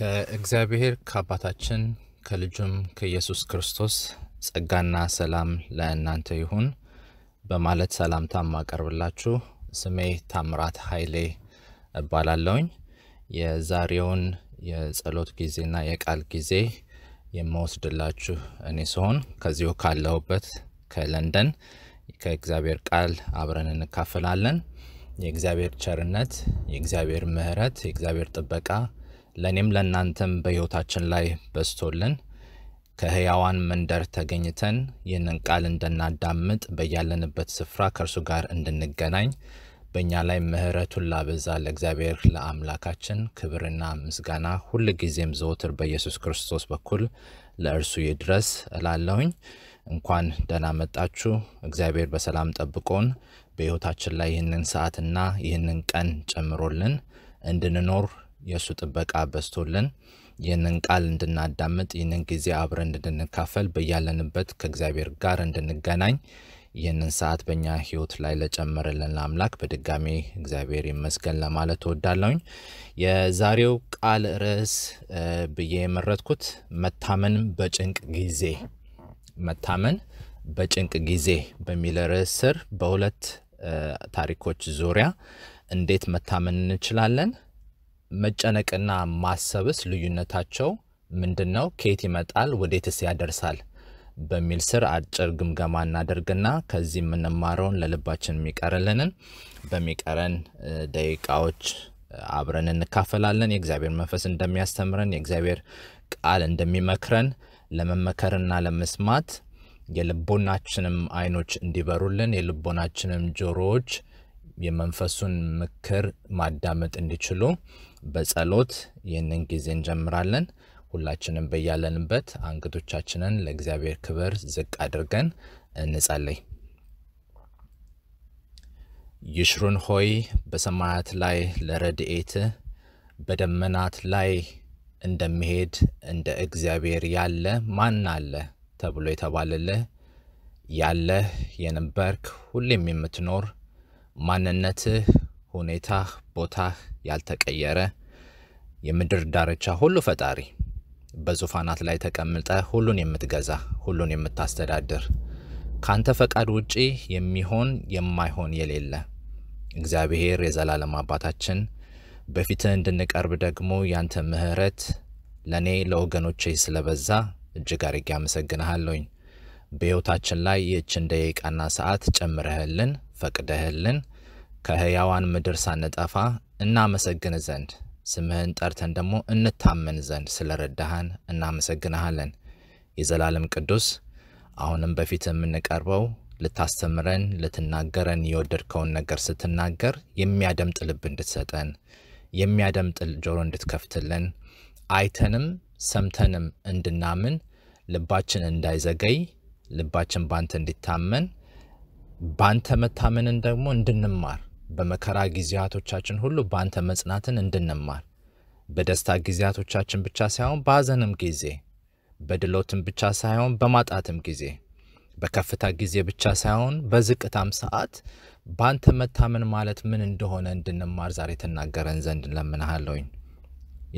ከእግዚአብሔር ከአባታችን ከልጁም ከኢየሱስ ክርስቶስ ጸጋና ሰላም ለእናንተ ይሁን በማለት ሰላምታ ማቀርብላችሁ ስሜ ታምራት ኃይሌ እባላለውኝ። የዛሬውን የጸሎት ጊዜና የቃል ጊዜ የምወስድላችሁ እኔ ሲሆን ከዚሁ ካለሁበት ከለንደን ከእግዚአብሔር ቃል አብረን እንካፈላለን። የእግዚአብሔር ቸርነት፣ የእግዚአብሔር ምሕረት፣ የእግዚአብሔር ጥበቃ ለእኔም ለእናንተም በሕይወታችን ላይ በስቶልን ከሕያዋን መንደር ተገኝተን ይህንን ቃል እንድናዳምጥ በያለንበት ስፍራ ከእርሱ ጋር እንድንገናኝ በእኛ ላይ ምሕረቱን ላበዛ ለእግዚአብሔር ለአምላካችን ክብርና ምስጋና ሁል ጊዜም ዘወትር በኢየሱስ ክርስቶስ በኩል ለእርሱ ይድረስ እላለሁኝ። እንኳን ደህና መጣችሁ። እግዚአብሔር በሰላም ጠብቆን በሕይወታችን ላይ ይህንን ሰዓትና ይህንን ቀን ጨምሮልን እንድንኖር የእሱ ጥበቃ በስቶልን ይህንን ቃል እንድናዳምጥ ይህንን ጊዜ አብረን እንድንካፈል በያለንበት ከእግዚአብሔር ጋር እንድንገናኝ ይህንን ሰዓት በእኛ ህይወት ላይ ለጨመረልን ለአምላክ በድጋሜ እግዚአብሔር ይመስገን ለማለት እወዳለሁኝ። የዛሬው ቃል ርዕስ ብዬ የመረጥኩት መታመን በጭንቅ ጊዜ መታመን በጭንቅ ጊዜ በሚል ርዕስ ስር በሁለት ታሪኮች ዙሪያ እንዴት መታመን እንችላለን መጨነቅና ማሰብስ ልዩነታቸው ምንድን ነው? ከየት ይመጣል? ወዴትስ ያደርሳል? በሚል ስር አጭር ግምገማ እናደርግና ከዚህ የምንማረውን ለልባችን የሚቀርልንን በሚቀረን ደቂቃዎች አብረን እንካፈላለን። የእግዚአብሔር መንፈስ እንደሚያስተምረን፣ የእግዚአብሔር ቃል እንደሚመክረን ለመመከርና ለመስማት የልቦናችንም አይኖች እንዲበሩልን የልቦናችንም ጆሮዎች የመንፈሱን ምክር ማዳመጥ እንዲችሉ በጸሎት ይህንን ጊዜ እንጀምራለን። ሁላችንም በያለንበት አንገቶቻችንን ለእግዚአብሔር ክብር ዝቅ አድርገን እንጸልይ። ይሽሩን ሆይ በሰማያት ላይ ለረድኤት በደመናት ላይ እንደሚሄድ እንደ እግዚአብሔር ያለ ማን አለ ተብሎ የተባለልህ ያለህ የነበርክ ሁሌም የምትኖር ማንነትህ፣ ሁኔታህ፣ ቦታህ ያልተቀየረ የምድር ዳርቻ ሁሉ ፈጣሪ በዙፋናት ላይ ተቀምጠ ሁሉን የምትገዛ ሁሉን የምታስተዳድር ካንተ ፈቃድ ውጪ የሚሆን የማይሆን የሌለ እግዚአብሔር የዘላለም አባታችን በፊትህ እንድንቀርብ ደግሞ ያንተ ምሕረት ለእኔ ለወገኖቼ ስለበዛ እጅግ አርጌ አመሰግንሃለሁኝ። በሕይወታችን ላይ ይህችን ደቂቃና ሰዓት ጨምረህልን ፈቅደህልን ከሕያዋን ምድር ሳንጠፋ እናመሰግን ዘንድ ስምህን ጠርተን ደግሞ እንታመን ዘንድ ስለረዳህን እናመሰግንሃለን። የዘላለም ቅዱስ አሁንም በፊት የምንቀርበው ልታስተምረን ልትናገረን የወደድከውን ነገር ስትናገር የሚያደምጥ ልብ እንድትሰጠን የሚያደምጥ ጆሮ እንድትከፍትልን አይተንም ሰምተንም እንድናምን ልባችን እንዳይዘገይ ልባችን ባንተ እንዲታመን ባንተ መታመንን ደግሞ እንድንማር በመከራ ጊዜያቶቻችን ሁሉ በአንተ መጽናትን እንድንማር በደስታ ጊዜያቶቻችን ብቻ ሳይሆን በሐዘንም ጊዜ፣ በድሎትም ብቻ ሳይሆን በማጣትም ጊዜ፣ በከፍታ ጊዜ ብቻ ሳይሆን በዝቅታም ሰዓት በአንተ መታመን ማለት ምን እንደሆነ እንድንማር ዛሬ ትናገረን ዘንድ እንለምንሃለሁኝ።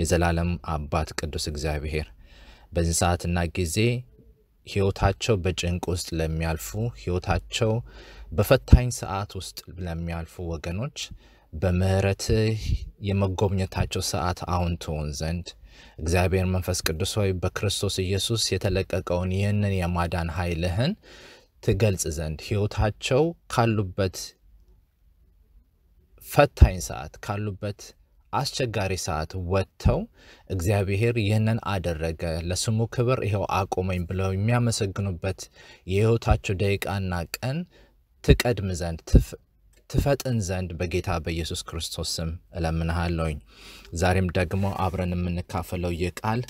የዘላለም አባት ቅዱስ እግዚአብሔር በዚህ ሰዓትና ጊዜ ህይወታቸው በጭንቅ ውስጥ ለሚያልፉ ህይወታቸው በፈታኝ ሰዓት ውስጥ ለሚያልፉ ወገኖች በምህረትህ የመጎብኘታቸው ሰዓት አሁን ትሆን ዘንድ እግዚአብሔር መንፈስ ቅዱስ ሆይ በክርስቶስ ኢየሱስ የተለቀቀውን ይህንን የማዳን ኃይልህን ትገልጽ ዘንድ ህይወታቸው ካሉበት ፈታኝ ሰዓት ካሉበት አስቸጋሪ ሰዓት ወጥተው እግዚአብሔር ይህንን አደረገ፣ ለስሙ ክብር ይኸው አቆመኝ ብለው የሚያመሰግኑበት የህይወታቸው ደቂቃና ቀን ትቀድም ዘንድ ትፈጥን ዘንድ በጌታ በኢየሱስ ክርስቶስ ስም እለምንሃለውኝ ዛሬም ደግሞ አብረን የምንካፈለው ይህ ቃል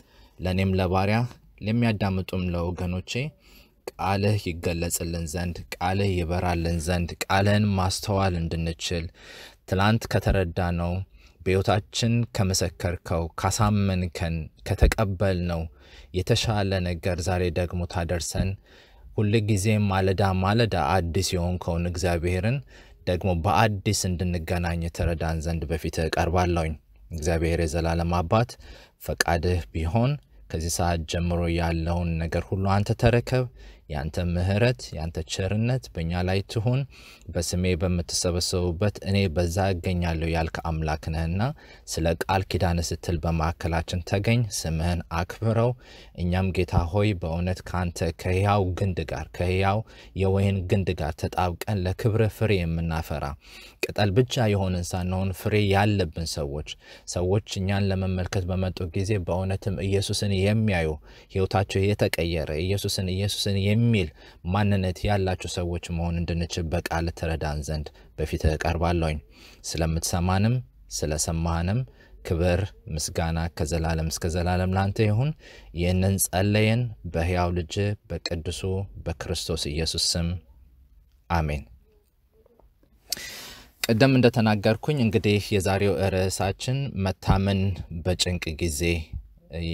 ለእኔም ለባሪያ ለሚያዳምጡም ለወገኖቼ ቃልህ ይገለጽልን ዘንድ ቃልህ ይበራልን ዘንድ ቃልህን ማስተዋል እንድንችል ትላንት ከተረዳ ነው በሕይወታችን ከመሰከርከው፣ ካሳመንከን፣ ከተቀበልነው የተሻለ ነገር ዛሬ ደግሞ ታደርሰን ሁል ጊዜም ማለዳ ማለዳ አዲስ የሆንከውን እግዚአብሔርን ደግሞ በአዲስ እንድንገናኝ የተረዳን ዘንድ በፊት እቀርባለሁኝ። እግዚአብሔር የዘላለም አባት ፈቃድህ ቢሆን ከዚህ ሰዓት ጀምሮ ያለውን ነገር ሁሉ አንተ ተረከብ። የአንተ ምህረት ያንተ ቸርነት በእኛ ላይ ትሁን። በስሜ በምትሰበሰቡበት እኔ በዛ እገኛለሁ ያልክ አምላክ ነህና ስለ ቃል ኪዳን ስትል በማዕከላችን ተገኝ፣ ስምህን አክብረው። እኛም ጌታ ሆይ በእውነት ከአንተ ከህያው ግንድ ጋር ከህያው የወይን ግንድ ጋር ተጣብቀን ለክብር ፍሬ የምናፈራ ቅጠል ብቻ የሆንን ሳንሆን ፍሬ ያለብን ሰዎች ሰዎች እኛን ለመመልከት በመጡ ጊዜ በእውነትም ኢየሱስን የሚያዩ ህይወታቸው የተቀየረ ኢየሱስን ኢየሱስን የሚል ማንነት ያላቸው ሰዎች መሆን እንድንችል በቃል ትረዳን ዘንድ በፊት እቀርባለሁኝ። ስለምትሰማንም ስለሰማህንም ክብር ምስጋና ከዘላለም እስከ ዘላለም ላንተ ይሁን። ይህንን ጸለየን በሕያው ልጅ በቅዱሱ በክርስቶስ ኢየሱስ ስም አሜን። ቀደም እንደተናገርኩኝ እንግዲህ የዛሬው ርዕሳችን መታመን በጭንቅ ጊዜ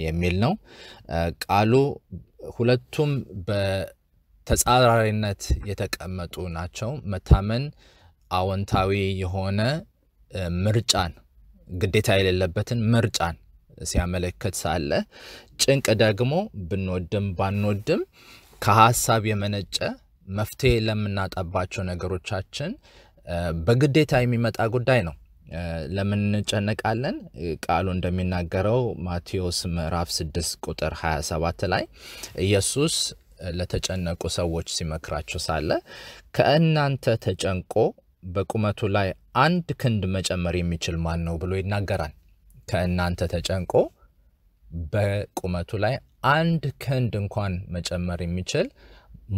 የሚል ነው። ቃሉ ሁለቱም በተጻራሪነት የተቀመጡ ናቸው። መታመን አዎንታዊ የሆነ ምርጫን ግዴታ የሌለበትን ምርጫን ሲያመለክት ሳለ ጭንቅ ደግሞ ብንወድም ባንወድም ከሀሳብ የመነጨ መፍትሄ ለምናጣባቸው ነገሮቻችን በግዴታ የሚመጣ ጉዳይ ነው። ለምን እንጨነቃለን? ቃሉ እንደሚናገረው ማቴዎስ ምዕራፍ 6 ቁጥር 27 ላይ ኢየሱስ ለተጨነቁ ሰዎች ሲመክራቸው ሳለ ከእናንተ ተጨንቆ በቁመቱ ላይ አንድ ክንድ መጨመር የሚችል ማን ነው ብሎ ይናገራል። ከእናንተ ተጨንቆ በቁመቱ ላይ አንድ ክንድ እንኳን መጨመር የሚችል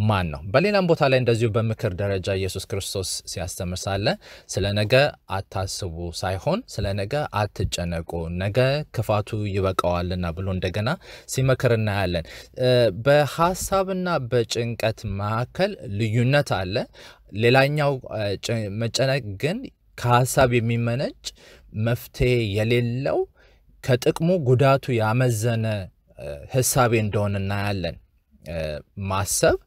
ማን ነው? በሌላም ቦታ ላይ እንደዚሁ በምክር ደረጃ ኢየሱስ ክርስቶስ ሲያስተምር ሳለ ስለ ነገ አታስቡ ሳይሆን ስለ ነገ አትጨነቁ፣ ነገ ክፋቱ ይበቃዋልና ብሎ እንደገና ሲመክር እናያለን። በሀሳብና በጭንቀት መካከል ልዩነት አለ። ሌላኛው መጨነቅ ግን ከሀሳብ የሚመነጭ መፍትሄ የሌለው ከጥቅሙ ጉዳቱ ያመዘነ ህሳቤ እንደሆነ እናያለን። ማሰብ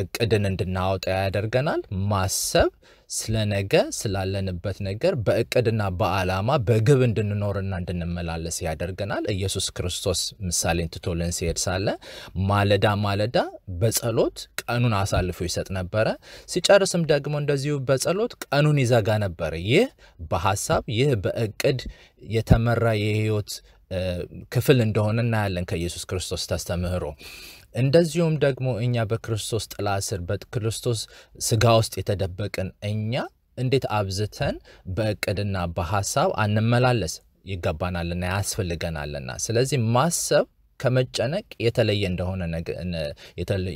እቅድን እንድናወጣ ያደርገናል። ማሰብ ስለ ነገ ስላለንበት ነገር በእቅድና በአላማ በግብ እንድንኖርና እንድንመላለስ ያደርገናል። ኢየሱስ ክርስቶስ ምሳሌን ትቶልን ሲሄድ ሳለ ማለዳ ማለዳ በጸሎት ቀኑን አሳልፎ ይሰጥ ነበረ። ሲጨርስም ደግሞ እንደዚሁ በጸሎት ቀኑን ይዘጋ ነበር። ይህ በሀሳብ ይህ በእቅድ የተመራ የህይወት ክፍል እንደሆነ እናያለን ከኢየሱስ ክርስቶስ ተስተምህሮ እንደዚሁም ደግሞ እኛ በክርስቶስ ጥላ ስር በክርስቶስ ስጋ ውስጥ የተደበቅን እኛ እንዴት አብዝተን በእቅድና በሀሳብ አንመላለስ ይገባናልና ያስፈልገናልና። ስለዚህ ማሰብ ከመጨነቅ የተለየ እንደሆነ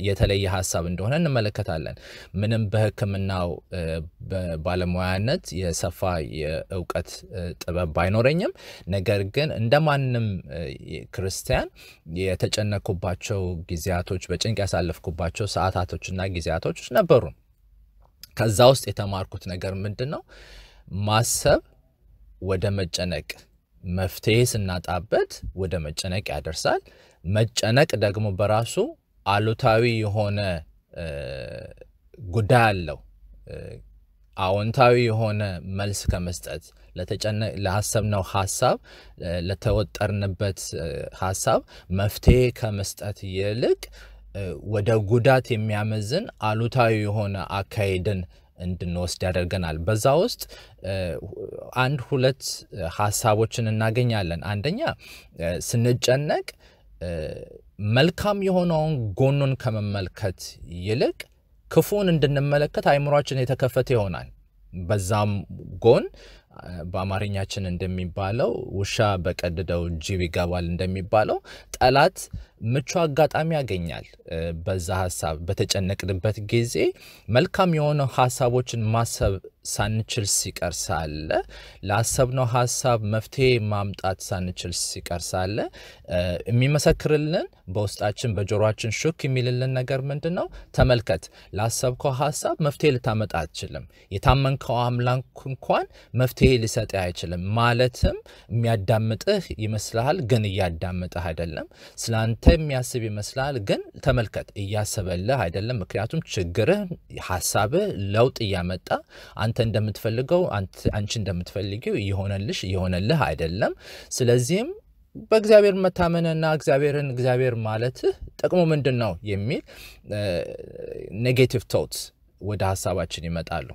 የተለየ ሀሳብ እንደሆነ እንመለከታለን። ምንም በሕክምናው ባለሙያነት የሰፋ የእውቀት ጥበብ ባይኖረኝም፣ ነገር ግን እንደ ማንም ክርስቲያን የተጨነኩባቸው ጊዜያቶች፣ በጭንቅ ያሳለፍኩባቸው ሰዓታቶችና ጊዜያቶች ነበሩ። ከዛ ውስጥ የተማርኩት ነገር ምንድን ነው? ማሰብ ወደ መጨነቅ መፍትሄ ስናጣበት ወደ መጨነቅ ያደርሳል። መጨነቅ ደግሞ በራሱ አሉታዊ የሆነ ጉዳይ አለው። አዎንታዊ የሆነ መልስ ከመስጠት ለሀሰብነው ሀሳብ ለተወጠርንበት ሀሳብ መፍትሄ ከመስጠት ይልቅ ወደ ጉዳት የሚያመዝን አሉታዊ የሆነ አካሄድን እንድንወስድ ያደርገናል። በዛ ውስጥ አንድ ሁለት ሀሳቦችን እናገኛለን። አንደኛ ስንጨነቅ መልካም የሆነውን ጎኑን ከመመልከት ይልቅ ክፉን እንድንመለከት አይምሯችን የተከፈተ ይሆናል። በዛም ጎን በአማርኛችን እንደሚባለው ውሻ በቀደደው ጅብ ይገባል እንደሚባለው ጠላት ምቹ አጋጣሚ ያገኛል። በዛ ሀሳብ በተጨነቅንበት ጊዜ መልካም የሆነ ሀሳቦችን ማሰብ ሳንችል ሲቀር ሳለ ላሰብነው ሀሳብ መፍትሄ ማምጣት ሳንችል ሲቀር ሳለ የሚመሰክርልን በውስጣችን በጆሮችን ሹክ የሚልልን ነገር ምንድን ነው? ተመልከት፣ ላሰብከው ሀሳብ መፍትሄ ልታመጣ አትችልም። የታመንከው አምላክ እንኳን መፍትሄ ሊሰጥ አይችልም። ማለትም የሚያዳምጥህ ይመስልሃል፣ ግን እያዳምጥህ አይደለም። ስለ አንተ የሚያስብ ይመስልሃል፣ ግን ተመልከት፣ እያሰበልህ አይደለም። ምክንያቱም ችግርህ፣ ሀሳብህ ለውጥ እያመጣ አንተ እንደምትፈልገው አንቺ እንደምትፈልጊው እየሆነልሽ እየሆነልህ አይደለም። ስለዚህም በእግዚአብሔር መታመንና እግዚአብሔርን እግዚአብሔር ማለትህ ጥቅሙ ምንድን ነው የሚል ኔጌቲቭ ቶትስ ወደ ሀሳባችን ይመጣሉ።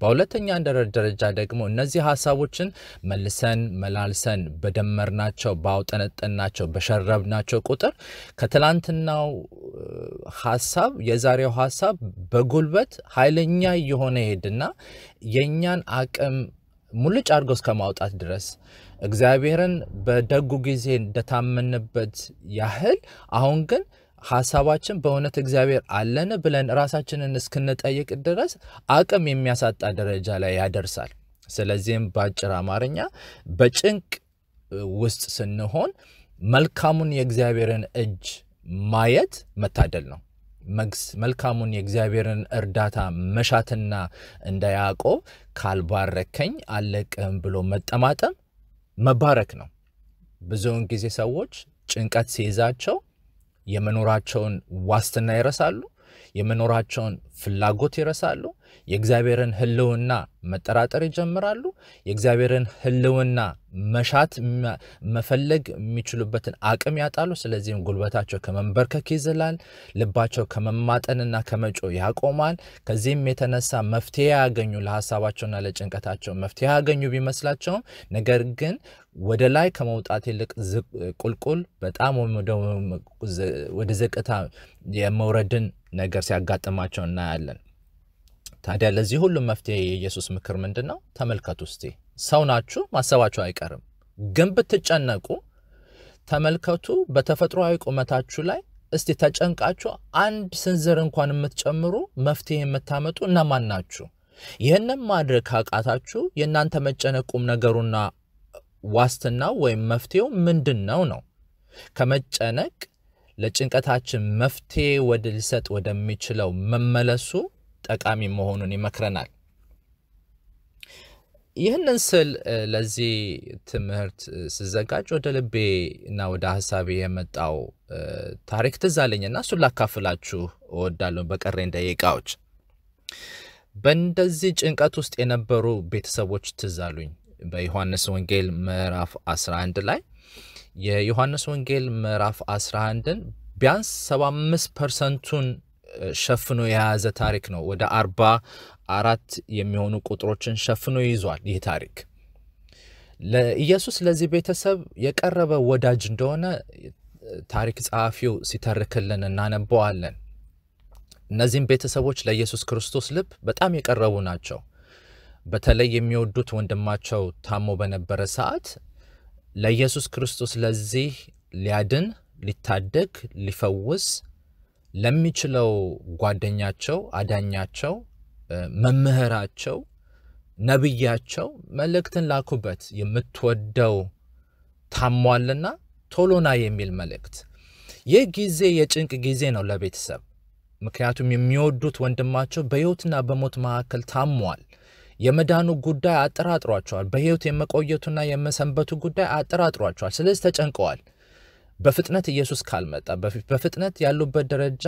በሁለተኛ ደረጃ ደግሞ እነዚህ ሀሳቦችን መልሰን መላልሰን በደመርናቸው ባውጠነጠናቸው በሸረብናቸው ቁጥር ከትላንትናው ሀሳብ የዛሬው ሀሳብ በጉልበት ኃይለኛ እየሆነ ሄድና የእኛን አቅም ሙልጭ አድርጎ እስከ ማውጣት ድረስ እግዚአብሔርን በደጉ ጊዜ እንደታመንበት ያህል አሁን ግን ሀሳባችን በእውነት እግዚአብሔር አለን ብለን ራሳችንን እስክንጠይቅ ድረስ አቅም የሚያሳጣ ደረጃ ላይ ያደርሳል። ስለዚህም በአጭር አማርኛ በጭንቅ ውስጥ ስንሆን መልካሙን የእግዚአብሔርን እጅ ማየት መታደል ነው። መልካሙን የእግዚአብሔርን እርዳታ መሻትና እንደ ያዕቆብ ካልባረከኝ አለቅም ብሎ መጠማጠም መባረክ ነው። ብዙውን ጊዜ ሰዎች ጭንቀት ሲይዛቸው የመኖራቸውን ዋስትና ይረሳሉ። የመኖራቸውን ፍላጎት ይረሳሉ። የእግዚአብሔርን ህልውና መጠራጠር ይጀምራሉ። የእግዚአብሔርን ህልውና መሻት መፈለግ የሚችሉበትን አቅም ያጣሉ። ስለዚህም ጉልበታቸው ከመንበርከክ ይዝላል። ልባቸው ከመማጠንና ከመጮ ያቆማል። ከዚህም የተነሳ መፍትሄ ያገኙ ለሀሳባቸውና ለጭንቀታቸው መፍትሄ ያገኙ ቢመስላቸውም ነገር ግን ወደ ላይ ከመውጣት ይልቅ ቁልቁል በጣም ወደ ዘቅታ የመውረድን ነገር ሲያጋጥማቸው እናያለን። ታዲያ ለዚህ ሁሉም መፍትሄ የኢየሱስ ምክር ምንድን ነው? ተመልከቱ እስቲ። ሰው ናችሁ፣ ማሰባችሁ አይቀርም። ግን ብትጨነቁ ተመልከቱ፣ በተፈጥሮዊ ቁመታችሁ ላይ እስቲ ተጨንቃችሁ አንድ ስንዝር እንኳን የምትጨምሩ መፍትሄ የምታመጡ እነማን ናችሁ? ይህንም ማድረግ ካቃታችሁ የእናንተ መጨነቅ ቁም ነገሩና ዋስትናው ወይም መፍትሄው ምንድን ነው ነው። ከመጨነቅ ለጭንቀታችን መፍትሄ ወደ ሊሰጥ ወደሚችለው መመለሱ ጠቃሚ መሆኑን ይመክረናል። ይህንን ስል ለዚህ ትምህርት ስዘጋጅ ወደ ልቤ እና ወደ ሀሳቤ የመጣው ታሪክ ትዝ አለኝና እሱን ላካፍላችሁ እወዳለሁ በቀረኝ ደቂቃዎች። በእንደዚህ ጭንቀት ውስጥ የነበሩ ቤተሰቦች ትዝ አሉኝ። በዮሐንስ ወንጌል ምዕራፍ 11 ላይ የዮሐንስ ወንጌል ምዕራፍ 11ን ቢያንስ 75 ፐርሰንቱን ሸፍኖ የያዘ ታሪክ ነው። ወደ አርባ አራት የሚሆኑ ቁጥሮችን ሸፍኖ ይዟል ይህ ታሪክ። ለኢየሱስ ለዚህ ቤተሰብ የቀረበ ወዳጅ እንደሆነ ታሪክ ጸሐፊው ሲተርክልን እናነበዋለን። እነዚህም ቤተሰቦች ለኢየሱስ ክርስቶስ ልብ በጣም የቀረቡ ናቸው። በተለይ የሚወዱት ወንድማቸው ታሞ በነበረ ሰዓት ለኢየሱስ ክርስቶስ ለዚህ ሊያድን ሊታደግ ሊፈውስ ለሚችለው ጓደኛቸው አዳኛቸው መምህራቸው ነቢያቸው መልእክትን ላኩበት። የምትወደው ታሟልና ቶሎና የሚል መልእክት። ይህ ጊዜ የጭንቅ ጊዜ ነው ለቤተሰብ። ምክንያቱም የሚወዱት ወንድማቸው በሕይወትና በሞት መካከል ታሟል። የመዳኑ ጉዳይ አጠራጥሯቸዋል። በህይወት የመቆየቱና የመሰንበቱ ጉዳይ አጠራጥሯቸዋል። ስለዚህ ተጨንቀዋል። በፍጥነት ኢየሱስ ካልመጣ በፍጥነት ያሉበት ደረጃ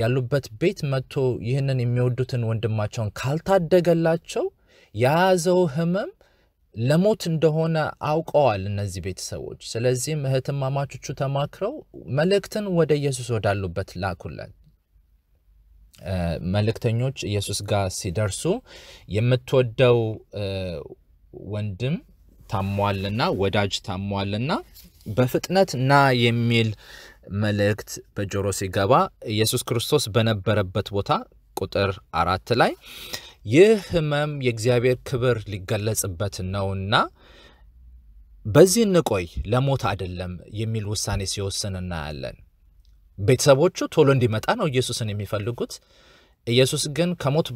ያሉበት ቤት መጥቶ ይህንን የሚወዱትን ወንድማቸውን ካልታደገላቸው የያዘው ህመም ለሞት እንደሆነ አውቀዋል እነዚህ ቤተሰቦች። ስለዚህም እህትማማቾቹ ተማክረው መልእክትን ወደ ኢየሱስ ወዳሉበት ላኩለት። መልእክተኞች ኢየሱስ ጋር ሲደርሱ የምትወደው ወንድም ታሟልና ወዳጅ ታሟልና በፍጥነት ና የሚል መልእክት በጆሮ ሲገባ ኢየሱስ ክርስቶስ በነበረበት ቦታ ቁጥር አራት ላይ ይህ ህመም የእግዚአብሔር ክብር ሊገለጽበት ነውና በዚህ እንቆይ ለሞት አይደለም የሚል ውሳኔ ሲወስን እናያለን። ቤተሰቦቹ ቶሎ እንዲመጣ ነው ኢየሱስን የሚፈልጉት። ኢየሱስ ግን ከሞት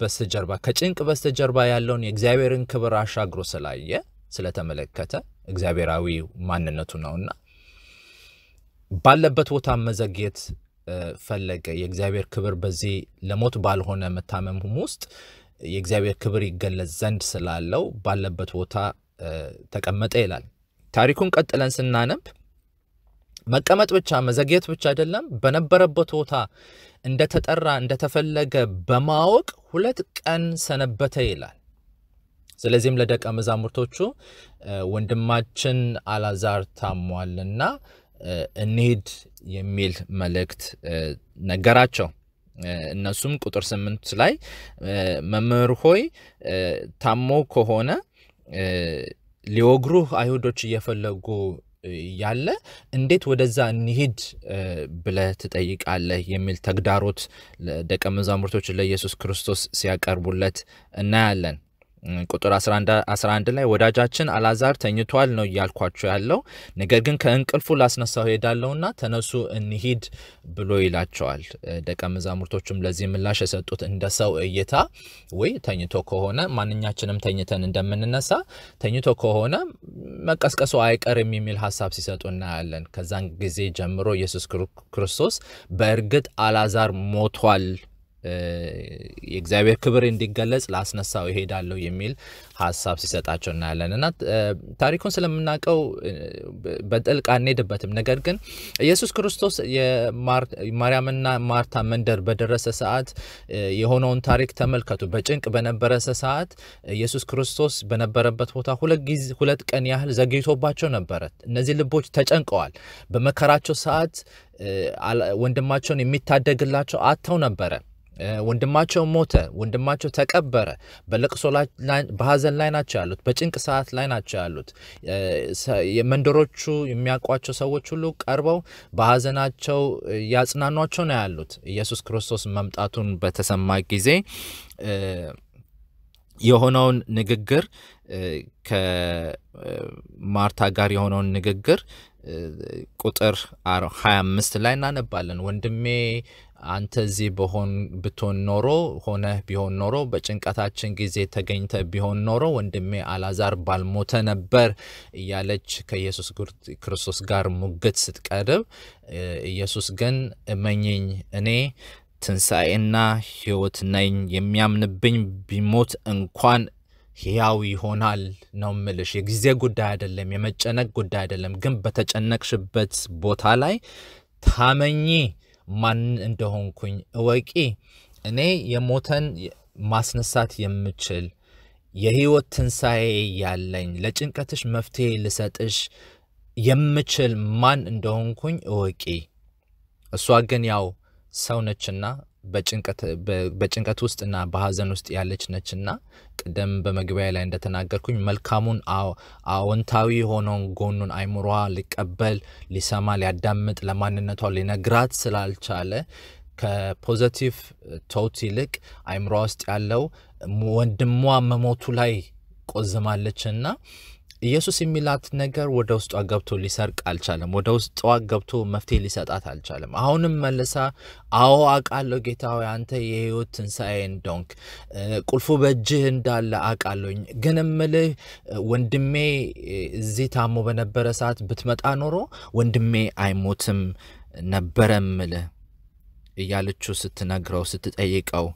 በስተጀርባ ከጭንቅ በስተጀርባ ያለውን የእግዚአብሔርን ክብር አሻግሮ ስላየ ስለተመለከተ እግዚአብሔራዊ ማንነቱ ነውና ባለበት ቦታ መዘግየት ፈለገ። የእግዚአብሔር ክብር በዚህ ለሞት ባልሆነ መታመም ውስጥ የእግዚአብሔር ክብር ይገለጽ ዘንድ ስላለው ባለበት ቦታ ተቀመጠ ይላል። ታሪኩን ቀጥለን ስናነብ መቀመጥ ብቻ መዘግየት ብቻ አይደለም፣ በነበረበት ቦታ እንደተጠራ እንደተፈለገ በማወቅ ሁለት ቀን ሰነበተ ይላል። ስለዚህም ለደቀ መዛሙርቶቹ ወንድማችን አላዛር ታሟልና እኒሄድ የሚል መልእክት ነገራቸው። እነሱም ቁጥር ስምንት ላይ መምህር ሆይ ታሞ ከሆነ ሊወግሩህ አይሁዶች እየፈለጉ ያለ እንዴት ወደዛ እንሂድ ብለህ ትጠይቃለህ የሚል ተግዳሮት ደቀ መዛሙርቶች ለኢየሱስ ክርስቶስ ሲያቀርቡለት እናያለን። ቁጥር 11 ላይ ወዳጃችን አላዛር ተኝቷል ነው እያልኳቸው ያለው፣ ነገር ግን ከእንቅልፉ ላስነሳው ሄዳለውና ተነሱ እንሂድ ብሎ ይላቸዋል። ደቀ መዛሙርቶቹም ለዚህ ምላሽ የሰጡት እንደ ሰው እይታ ወይ ተኝቶ ከሆነ ማንኛችንም ተኝተን እንደምንነሳ ተኝቶ ከሆነ መቀስቀሱ አይቀርም የሚል ሀሳብ ሲሰጡ እናያለን። ከዛን ጊዜ ጀምሮ ኢየሱስ ክርስቶስ በእርግጥ አላዛር ሞቷል የእግዚአብሔር ክብር እንዲገለጽ ላስነሳው ይሄዳለሁ የሚል ሀሳብ ሲሰጣቸው እናያለን እና ታሪኩን ስለምናውቀው በጥልቅ አንሄድበትም። ነገር ግን ኢየሱስ ክርስቶስ የማርያምና ማርታ መንደር በደረሰ ሰዓት የሆነውን ታሪክ ተመልከቱ። በጭንቅ በነበረሰ ሰዓት ኢየሱስ ክርስቶስ በነበረበት ቦታ ሁለት ቀን ያህል ዘግይቶባቸው ነበረ። እነዚህ ልቦች ተጨንቀዋል። በመከራቸው ሰዓት ወንድማቸውን የሚታደግላቸው አጥተው ነበረ። ወንድማቸው ሞተ፣ ወንድማቸው ተቀበረ፣ በለቅሶ በሀዘን ላይ ናቸው ያሉት፣ በጭንቅ ሰዓት ላይ ናቸው ያሉት። መንደሮቹ የሚያውቋቸው ሰዎች ሁሉ ቀርበው በሀዘናቸው ያጽናኗቸው ነው ያሉት። ኢየሱስ ክርስቶስ መምጣቱን በተሰማ ጊዜ የሆነውን ንግግር ከማርታ ጋር የሆነውን ንግግር ቁጥር 25 ላይ እናነባለን። ወንድሜ አንተ እዚህ በሆን ብትሆን ኖሮ ሆነህ ቢሆን ኖሮ በጭንቀታችን ጊዜ ተገኝተ ቢሆን ኖሮ ወንድሜ አላዛር ባልሞተ ነበር እያለች ከኢየሱስ ክርስቶስ ጋር ሙግት ስትቀርብ፣ ኢየሱስ ግን እመኝኝ እኔ ትንሣኤና ሕይወት ነኝ፣ የሚያምንብኝ ቢሞት እንኳን ሕያው ይሆናል ነው ምልሽ። የጊዜ ጉዳይ አይደለም፣ የመጨነቅ ጉዳይ አይደለም። ግን በተጨነቅሽበት ቦታ ላይ ታመኚ ማን እንደሆንኩኝ እወቂ። እኔ የሞተን ማስነሳት የምችል የህይወት ትንሣኤ ያለኝ ለጭንቀትሽ መፍትሄ ልሰጥሽ የምችል ማን እንደሆንኩኝ እወቂ። እሷ ግን ያው ሰውነችና በጭንቀት ውስጥ እና በሀዘን ውስጥ ያለች ነች ቅደም በመግቢያ ላይ እንደተናገርኩኝ መልካሙን አዎንታዊ የሆነውን ጎኑን አይምሯ ሊቀበል ሊሰማ ሊያዳምጥ ለማንነቷ ሊነግራት ስላልቻለ ከፖዘቲቭ ቶት ይልቅ አይምሯ ውስጥ ያለው ወንድሟ መሞቱ ላይ ቆዝማለች እና ኢየሱስ የሚላት ነገር ወደ ውስጧ ገብቶ ሊሰርቅ አልቻለም። ወደ ውስጧ ገብቶ መፍትሄ ሊሰጣት አልቻለም። አሁንም መልሳ አዎ አቃለሁ፣ ጌታ ሆይ አንተ የህይወት ትንሣኤ እንደሆንክ ቁልፉ በእጅህ እንዳለ አቃለኝ። ግን እምልህ ወንድሜ እዚህ ታሞ በነበረ ሰዓት ብትመጣ ኖሮ ወንድሜ አይሞትም ነበረ እምልህ እያለችው ስትነግረው ስትጠይቀው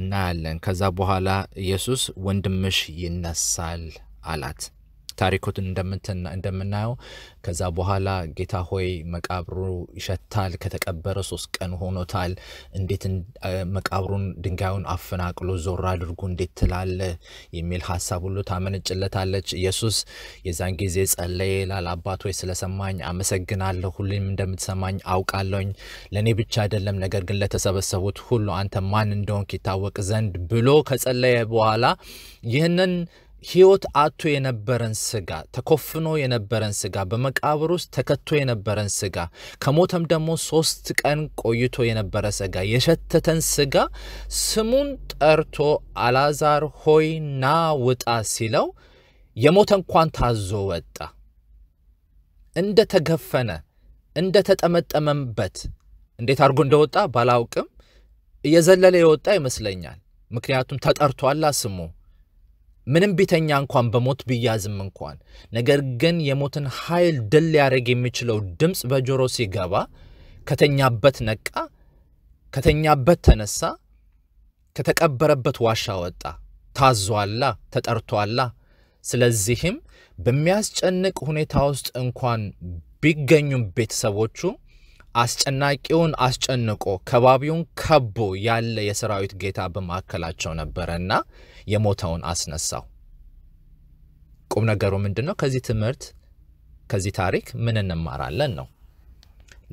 እናያለን። ከዛ በኋላ ኢየሱስ ወንድምሽ ይነሳል አላት። ታሪኩን እንደምናየው ከዛ በኋላ ጌታ ሆይ መቃብሩ ይሸታል፣ ከተቀበረ ሶስት ቀን ሆኖታል፣ እንዴት መቃብሩን ድንጋዩን አፈናቅሎ ዞር አድርጉ እንዴት ትላለ የሚል ሀሳብ ሁሉ ታመነጭለታለች። ኢየሱስ የዛን ጊዜ ጸለየ ይላል። አባት ሆይ ስለሰማኝ አመሰግናለሁ፣ ሁሌም እንደምትሰማኝ አውቃለሁኝ። ለእኔ ብቻ አይደለም፣ ነገር ግን ለተሰበሰቡት ሁሉ አንተ ማን እንደሆንክ ይታወቅ ዘንድ ብሎ ከጸለየ በኋላ ይህንን ህይወት አቶ የነበረን ስጋ ተኮፍኖ የነበረን ስጋ በመቃብር ውስጥ ተከቶ የነበረን ስጋ ከሞተም ደግሞ ሶስት ቀን ቆይቶ የነበረ ስጋ የሸተተን ስጋ ስሙን ጠርቶ አላዛር ሆይ ና ውጣ ሲለው የሞተ እንኳን ታዞ ወጣ። እንደ ተገፈነ እንደ ተጠመጠመበት እንዴት አድርጎ እንደወጣ ባላውቅም እየዘለለ የወጣ ይመስለኛል። ምክንያቱም ተጠርቷላ ስሙ ምንም ቢተኛ እንኳን በሞት ቢያዝም እንኳን ነገር ግን የሞትን ኃይል ድል ሊያደርግ የሚችለው ድምፅ በጆሮ ሲገባ ከተኛበት ነቃ፣ ከተኛበት ተነሳ፣ ከተቀበረበት ዋሻ ወጣ። ታዟላ፣ ተጠርቷላ። ስለዚህም በሚያስጨንቅ ሁኔታ ውስጥ እንኳን ቢገኙም ቤተሰቦቹ አስጨናቂውን አስጨንቆ ከባቢውን ከቦ ያለ የሰራዊት ጌታ በማዕከላቸው ነበረ እና የሞተውን አስነሳው። ቁም ነገሩ ምንድን ነው? ከዚህ ትምህርት ከዚህ ታሪክ ምን እንማራለን ነው።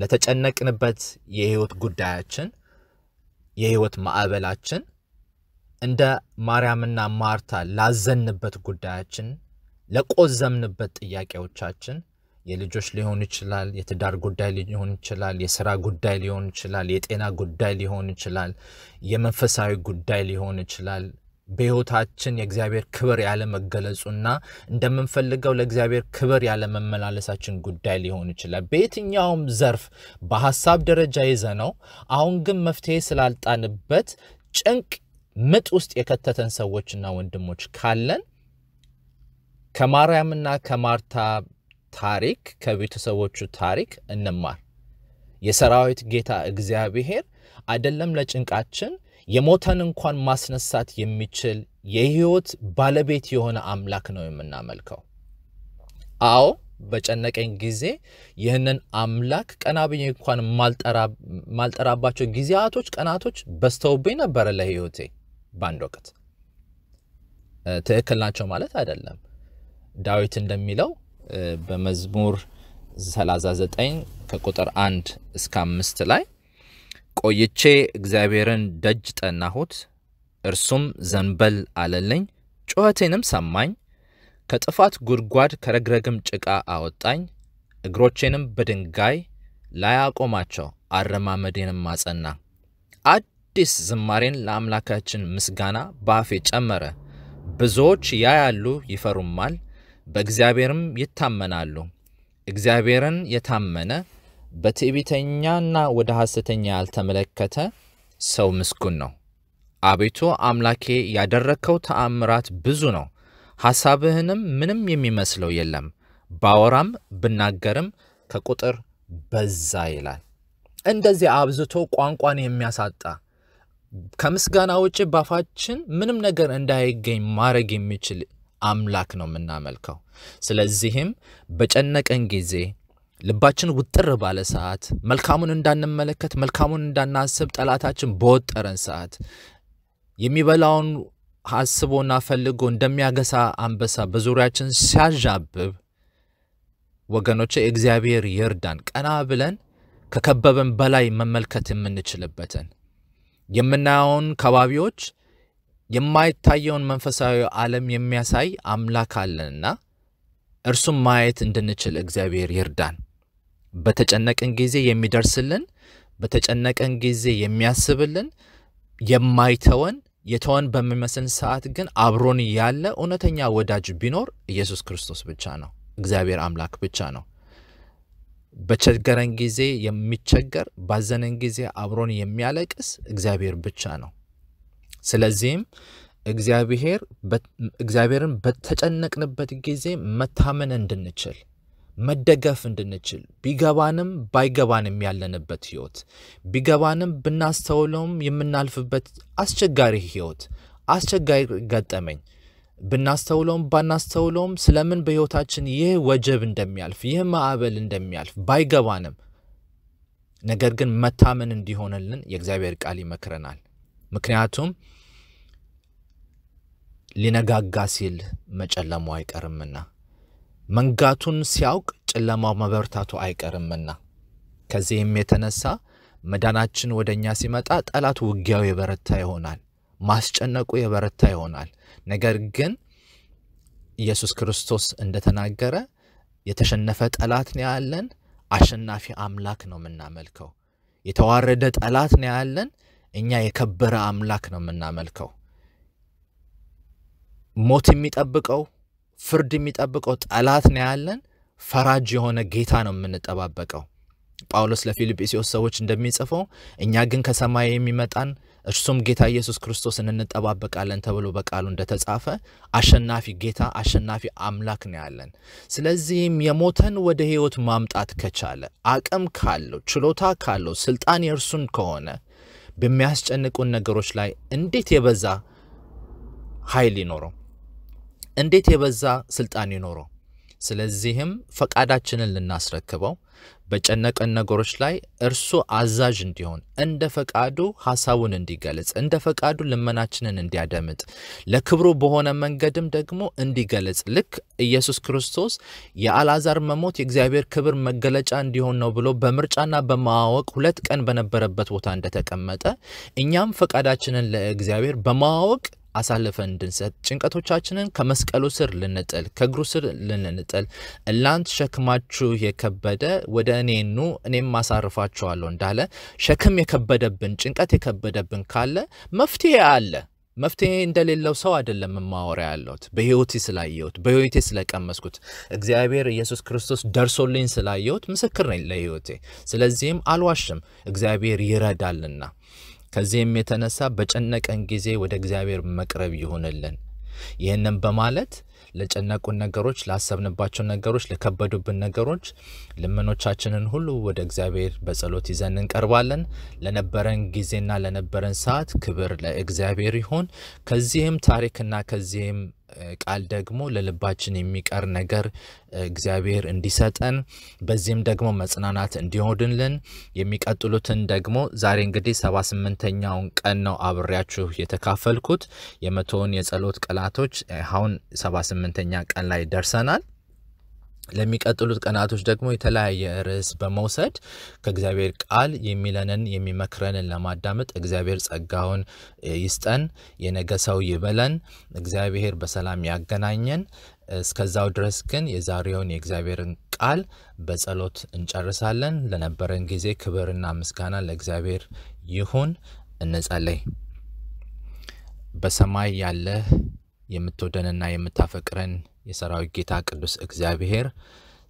ለተጨነቅንበት የህይወት ጉዳያችን የህይወት ማዕበላችን እንደ ማርያምና ማርታ ላዘንበት ጉዳያችን ለቆዘምንበት ጥያቄዎቻችን የልጆች ሊሆን ይችላል፣ የትዳር ጉዳይ ሊሆን ይችላል፣ የስራ ጉዳይ ሊሆን ይችላል፣ የጤና ጉዳይ ሊሆን ይችላል፣ የመንፈሳዊ ጉዳይ ሊሆን ይችላል። በሕይወታችን የእግዚአብሔር ክብር ያለመገለጹና እንደምንፈልገው ለእግዚአብሔር ክብር ያለመመላለሳችን ጉዳይ ሊሆን ይችላል። በየትኛውም ዘርፍ በሀሳብ ደረጃ ነው። አሁን ግን መፍትሄ ስላልጣንበት ጭንቅ ምጥ ውስጥ የከተተን ሰዎችና ወንድሞች ካለን ከማርያምና ከማርታ ታሪክ ከቤተሰቦቹ ታሪክ እንማር። የሰራዊት ጌታ እግዚአብሔር አይደለም ለጭንቃችን የሞተን እንኳን ማስነሳት የሚችል የህይወት ባለቤት የሆነ አምላክ ነው የምናመልከው። አዎ በጨነቀኝ ጊዜ ይህንን አምላክ ቀና ብዬ እንኳን ማልጠራባቸው ጊዜያቶች፣ ቀናቶች በስተውብኝ ነበረ ለህይወቴ በአንድ ወቅት። ትክክል ናቸው ማለት አይደለም። ዳዊት እንደሚለው በመዝሙር 39 ከቁጥር 1 እስከ 5 ላይ ቆይቼ እግዚአብሔርን ደጅ ጠናሁት፣ እርሱም ዘንበል አለልኝ፣ ጩኸቴንም ሰማኝ፣ ከጥፋት ጉድጓድ ከረግረግም ጭቃ አወጣኝ። እግሮቼንም በድንጋይ ላይ አቆማቸው፣ አረማመዴንም አጸና። አዲስ ዝማሬን ለአምላካችን ምስጋና በአፌ ጨመረ። ብዙዎች ያያሉ ይፈሩማል፣ በእግዚአብሔርም ይታመናሉ። እግዚአብሔርን የታመነ በትዕቢተኛና ወደ ሐሰተኛ ያልተመለከተ ሰው ምስጉን ነው። አቤቱ አምላኬ ያደረግከው ተአምራት ብዙ ነው፣ ሐሳብህንም ምንም የሚመስለው የለም። ባወራም ብናገርም ከቁጥር በዛ ይላል። እንደዚህ አብዝቶ ቋንቋን የሚያሳጣ ከምስጋና ውጭ ባፋችን ምንም ነገር እንዳይገኝ ማድረግ የሚችል አምላክ ነው የምናመልከው። ስለዚህም በጨነቀን ጊዜ ልባችን ውጥር ባለ ሰዓት መልካሙን እንዳንመለከት መልካሙን እንዳናስብ ጠላታችን በወጠረን ሰዓት የሚበላውን አስቦና ፈልጎ እንደሚያገሳ አንበሳ በዙሪያችን ሲያዣብብ ወገኖች እግዚአብሔር ይርዳን። ቀና ብለን ከከበበን በላይ መመልከት የምንችልበትን የምናየውን ከባቢዎች የማይታየውን መንፈሳዊ ዓለም የሚያሳይ አምላክ አለንና እርሱም ማየት እንድንችል እግዚአብሔር ይርዳን። በተጨነቅን ጊዜ የሚደርስልን፣ በተጨነቀን ጊዜ የሚያስብልን፣ የማይተወን የተወን በሚመስል ሰዓት ግን አብሮን ያለ እውነተኛ ወዳጅ ቢኖር ኢየሱስ ክርስቶስ ብቻ ነው፣ እግዚአብሔር አምላክ ብቻ ነው። በቸገረን ጊዜ የሚቸገር፣ ባዘነን ጊዜ አብሮን የሚያለቅስ እግዚአብሔር ብቻ ነው። ስለዚህም እግዚአብሔር እግዚአብሔርን በተጨነቅንበት ጊዜ መታመን እንድንችል መደገፍ እንድንችል ቢገባንም ባይገባንም ያለንበት ህይወት ቢገባንም ብናስተውለውም የምናልፍበት አስቸጋሪ ህይወት አስቸጋሪ ገጠመኝ ብናስተውለውም ባናስተውለውም ስለምን በህይወታችን ይህ ወጀብ እንደሚያልፍ ይህ ማዕበል እንደሚያልፍ ባይገባንም ነገር ግን መታመን እንዲሆንልን የእግዚአብሔር ቃል ይመክረናል። ምክንያቱም ሊነጋጋ ሲል መጨለሙ አይቀርምና መንጋቱን ሲያውቅ ጨለማው መበርታቱ አይቀርምና ከዚህም የተነሳ መዳናችን ወደ እኛ ሲመጣ ጠላት ውጊያው የበረታ ይሆናል፣ ማስጨነቁ የበረታ ይሆናል። ነገር ግን ኢየሱስ ክርስቶስ እንደተናገረ የተሸነፈ ጠላት ነው ያለን፣ አሸናፊ አምላክ ነው የምናመልከው። የተዋረደ ጠላት ነው ያለን፣ እኛ የከበረ አምላክ ነው የምናመልከው። ሞት የሚጠብቀው ፍርድ የሚጠብቀው ጠላት ነው ያለን፣ ፈራጅ የሆነ ጌታ ነው የምንጠባበቀው። ጳውሎስ ለፊልጵስዎስ ሰዎች እንደሚጽፈው እኛ ግን ከሰማይ የሚመጣን እርሱም ጌታ ኢየሱስ ክርስቶስን እንጠባበቃለን ተብሎ በቃሉ እንደተጻፈ አሸናፊ ጌታ አሸናፊ አምላክ ነው ያለን። ስለዚህም የሞተን ወደ ህይወት ማምጣት ከቻለ አቅም ካለው ችሎታ ካለው ስልጣን የእርሱን ከሆነ በሚያስጨንቁን ነገሮች ላይ እንዴት የበዛ ኃይል ይኖረው? እንዴት የበዛ ስልጣን ይኖረው? ስለዚህም ፈቃዳችንን ልናስረክበው በጨነቀን ነገሮች ላይ እርሱ አዛዥ እንዲሆን እንደ ፈቃዱ ሀሳቡን እንዲገለጽ እንደ ፈቃዱ ልመናችንን እንዲያደምጥ ለክብሩ በሆነ መንገድም ደግሞ እንዲገለጽ ልክ ኢየሱስ ክርስቶስ የአልዓዛር መሞት የእግዚአብሔር ክብር መገለጫ እንዲሆን ነው ብሎ በምርጫና በማወቅ ሁለት ቀን በነበረበት ቦታ እንደተቀመጠ እኛም ፈቃዳችንን ለእግዚአብሔር በማወቅ አሳልፈን እንድንሰጥ ጭንቀቶቻችንን ከመስቀሉ ስር ልንጥል ከእግሩ ስር ልንጥል። እናንት ሸክማችሁ የከበደ ወደ እኔ ኑ እኔም ማሳርፋችኋለሁ እንዳለ ሸክም የከበደብን ጭንቀት የከበደብን ካለ መፍትሄ አለ። መፍትሄ እንደሌለው ሰው አይደለም ማወሪያ ያለሁት። በህይወቴ ስላየሁት፣ በህይወቴ ስለቀመስኩት፣ እግዚአብሔር ኢየሱስ ክርስቶስ ደርሶልኝ ስላየሁት ምስክር ነኝ ለህይወቴ። ስለዚህም አልዋሽም፣ እግዚአብሔር ይረዳልና። ከዚህም የተነሳ በጨነቀን ጊዜ ወደ እግዚአብሔር መቅረብ ይሆንልን። ይህንን በማለት ለጨነቁን ነገሮች፣ ላሰብንባቸው ነገሮች፣ ለከበዱብን ነገሮች ልመኖቻችንን ሁሉ ወደ እግዚአብሔር በጸሎት ይዘን እንቀርባለን። ለነበረን ጊዜና ለነበረን ሰዓት ክብር ለእግዚአብሔር ይሆን። ከዚህም ታሪክና ከዚህም ቃል ደግሞ ለልባችን የሚቀር ነገር እግዚአብሔር እንዲሰጠን በዚህም ደግሞ መጽናናት እንዲሆንልን የሚቀጥሉትን ደግሞ ዛሬ እንግዲህ ሰባ ስምንተኛውን ቀን ነው አብሬያችሁ የተካፈልኩት የመቶውን የጸሎት ቀላቶች አሁን ሰባ ስምንተኛ ቀን ላይ ደርሰናል። ለሚቀጥሉት ቀናቶች ደግሞ የተለያየ ርዕስ በመውሰድ ከእግዚአብሔር ቃል የሚለንን የሚመክረንን ለማዳመጥ እግዚአብሔር ጸጋውን ይስጠን። የነገ ሰው ይበለን። እግዚአብሔር በሰላም ያገናኘን። እስከዛው ድረስ ግን የዛሬውን የእግዚአብሔርን ቃል በጸሎት እንጨርሳለን። ለነበረን ጊዜ ክብርና ምስጋና ለእግዚአብሔር ይሁን። እንጸለይ። በሰማይ ያለህ የምትወደንና የምታፈቅረን የሰራዊት ጌታ ቅዱስ እግዚአብሔር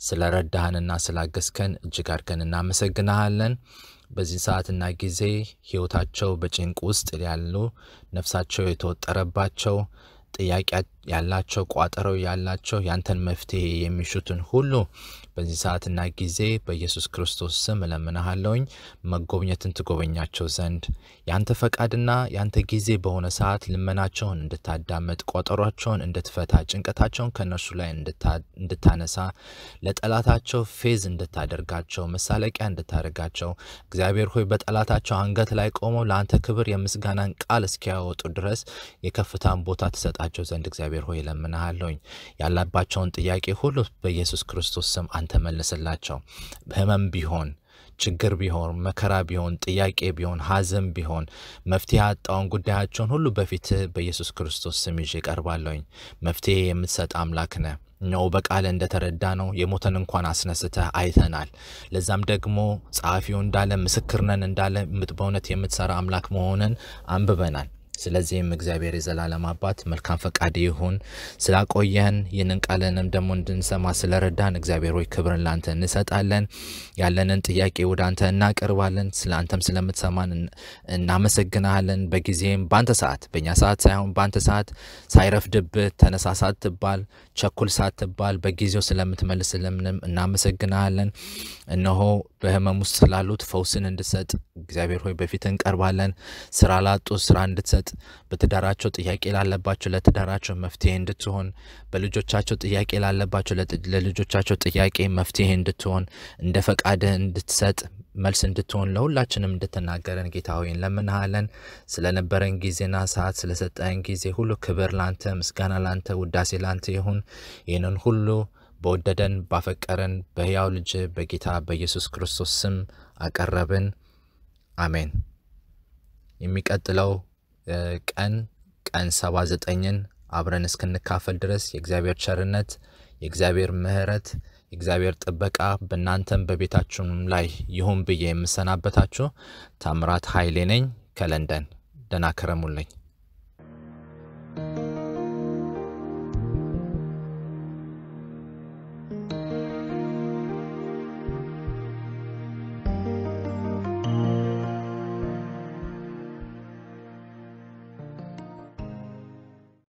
ስለ ረዳህንና ስላገዝከን እጅግ አድርገን እናመሰግናሃለን። በዚህ ሰዓትና ጊዜ ህይወታቸው በጭንቅ ውስጥ ያሉ ነፍሳቸው የተወጠረባቸው ጥያቄ ያላቸው ቋጠሮ ያላቸው ያንተን መፍትሄ የሚሹትን ሁሉ በዚህ ሰዓትና ጊዜ በኢየሱስ ክርስቶስ ስም እለምናሃለውኝ መጎብኘትን ትጎበኛቸው ዘንድ ያንተ ፈቃድና ያንተ ጊዜ በሆነ ሰዓት ልመናቸውን እንድታዳመጥ፣ ቋጠሯቸውን እንድትፈታ፣ ጭንቀታቸውን ከእነርሱ ላይ እንድታነሳ፣ ለጠላታቸው ፌዝ እንድታደርጋቸው፣ መሳለቂያ እንድታደርጋቸው እግዚአብሔር ሆይ በጠላታቸው አንገት ላይ ቆመው ለአንተ ክብር የምስጋናን ቃል እስኪያወጡ ድረስ የከፍታን ቦታ ትሰጣል ትሰጣቸው ዘንድ እግዚአብሔር ሆይ እለምንሃለሁኝ። ያላባቸውን ጥያቄ ሁሉ በኢየሱስ ክርስቶስ ስም አንተ መልስላቸው። ህመም ቢሆን ችግር ቢሆን መከራ ቢሆን ጥያቄ ቢሆን ሀዘም ቢሆን መፍትሄ አጣውን ጉዳያቸውን ሁሉ በፊትህ በኢየሱስ ክርስቶስ ስም ይዤ ቀርባለሁኝ። መፍትሄ የምትሰጥ አምላክ ነ ነው በቃል እንደተረዳ ነው የሞተን እንኳን አስነስተህ አይተናል። ለዛም ደግሞ ጸሐፊው እንዳለ ምስክርነን እንዳለ በእውነት የምትሰራ አምላክ መሆንን አንብበናል። ስለዚህም እግዚአብሔር የዘላለም አባት መልካም ፈቃድ ይሁን። ስላቆየን ይህንን ቃልንም ደግሞ እንድንሰማ ስለረዳን እግዚአብሔር ሆይ ክብርን ለአንተ እንሰጣለን። ያለንን ጥያቄ ወደ አንተ እናቀርባለን። ስለ አንተም ስለምትሰማን እናመሰግናለን በጊዜም በአንተ ሰዓት፣ በእኛ ሰዓት ሳይሆን በአንተ ሰዓት ሳይረፍድብህ ተነሳሳት ትባል ቸኩል ሳትባል በጊዜው ስለምትመልስልንም እናመሰግናለን። እነሆ በህመም ውስጥ ስላሉት ፈውስን እንድትሰጥ እግዚአብሔር ሆይ በፊት እንቀርባለን። ስራ ላጡ ስራ እንድትሰጥ፣ በትዳራቸው ጥያቄ ላለባቸው ለትዳራቸው መፍትሄ እንድትሆን፣ በልጆቻቸው ጥያቄ ላለባቸው ለልጆቻቸው ጥያቄ መፍትሄ እንድትሆን፣ እንደ ፈቃድህ እንድትሰጥ መልስ እንድትሆን ለሁላችንም እንድትናገረን ጌታ ሆይ እንለምንሃለን። ስለነበረን ጊዜና ሰዓት ስለሰጠን ጊዜ ሁሉ ክብር ላንተ፣ ምስጋና ላንተ፣ ውዳሴ ላንተ ይሁን። ይህንን ሁሉ በወደደን ባፈቀረን በሕያው ልጅ በጌታ በኢየሱስ ክርስቶስ ስም አቀረብን። አሜን። የሚቀጥለው ቀን ቀን ሰባ ዘጠኝን አብረን እስክንካፈል ድረስ የእግዚአብሔር ቸርነት የእግዚአብሔር ምሕረት የእግዚአብሔር ጥበቃ በእናንተም በቤታችሁም ላይ ይሁን ብዬ የምሰናበታችሁ ታምራት ኃይሌ ነኝ ከለንደን። ደህና ከረሙልኝ።